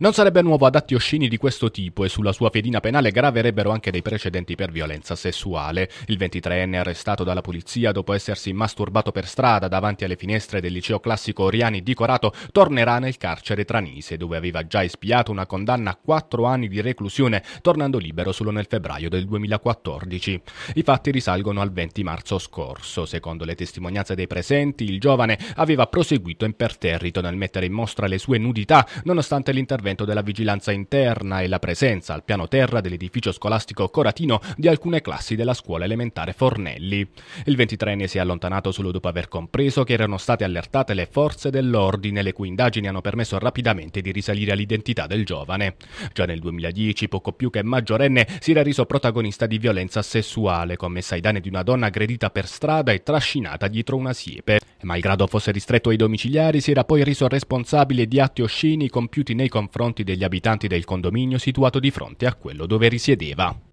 Non sarebbe nuovo ad atti oscini di questo tipo e sulla sua fedina penale graverebbero anche dei precedenti per violenza sessuale. Il 23enne arrestato dalla polizia dopo essersi masturbato per strada davanti alle finestre del liceo classico Oriani di Corato tornerà nel carcere Tranise dove aveva già espiato una condanna a 4 anni di reclusione tornando libero solo nel febbraio del 2014. I fatti risalgono al 20 marzo scorso. Secondo le testimonianze dei presenti il giovane aveva proseguito imperterrito nel mettere in mostra le sue nudità nonostante l'intervento l'intervento della vigilanza interna e la presenza al piano terra dell'edificio scolastico coratino di alcune classi della scuola elementare Fornelli. Il 23enne si è allontanato solo dopo aver compreso che erano state allertate le forze dell'ordine, le cui indagini hanno permesso rapidamente di risalire all'identità del giovane. Già nel 2010, poco più che maggiorenne, si era riso protagonista di violenza sessuale commessa ai danni di una donna aggredita per strada e trascinata dietro una siepe e malgrado fosse ristretto ai domiciliari si era poi reso responsabile di atti oscini compiuti nei confronti degli abitanti del condominio situato di fronte a quello dove risiedeva.